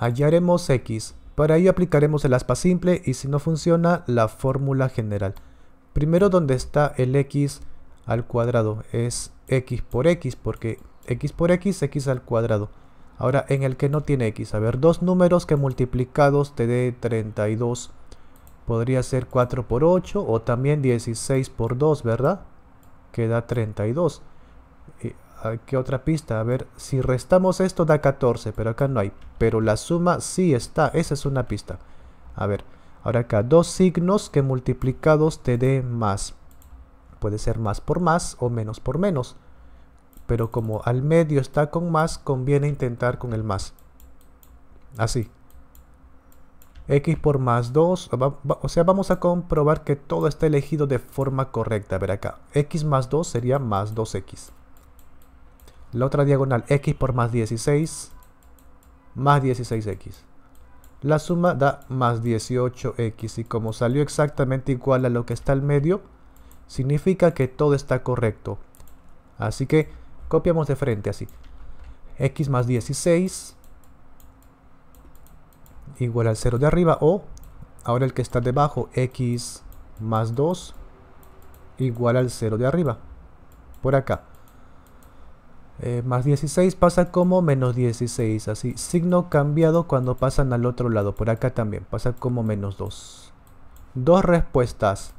hallaremos x. Para ello aplicaremos el aspa simple y si no funciona, la fórmula general. Primero donde está el x al cuadrado es x por x porque x por x, x al cuadrado. Ahora, en el que no tiene x, a ver, dos números que multiplicados te dé 32. Podría ser 4 por 8 o también 16 por 2, ¿verdad? Que da 32. ¿Qué otra pista? A ver, si restamos esto da 14, pero acá no hay. Pero la suma sí está, esa es una pista. A ver, ahora acá, dos signos que multiplicados te dé más. Puede ser más por más o menos por menos. Pero como al medio está con más, conviene intentar con el más. Así. X por más 2, o sea, vamos a comprobar que todo está elegido de forma correcta. A ver acá, X más 2 sería más 2X. La otra diagonal, x por más 16, más 16x. La suma da más 18x y como salió exactamente igual a lo que está al medio, significa que todo está correcto. Así que copiamos de frente así. x más 16 igual al 0 de arriba o ahora el que está debajo, x más 2 igual al 0 de arriba. Por acá. Eh, más 16 pasa como menos 16, así. Signo cambiado cuando pasan al otro lado. Por acá también pasa como menos 2. Dos respuestas.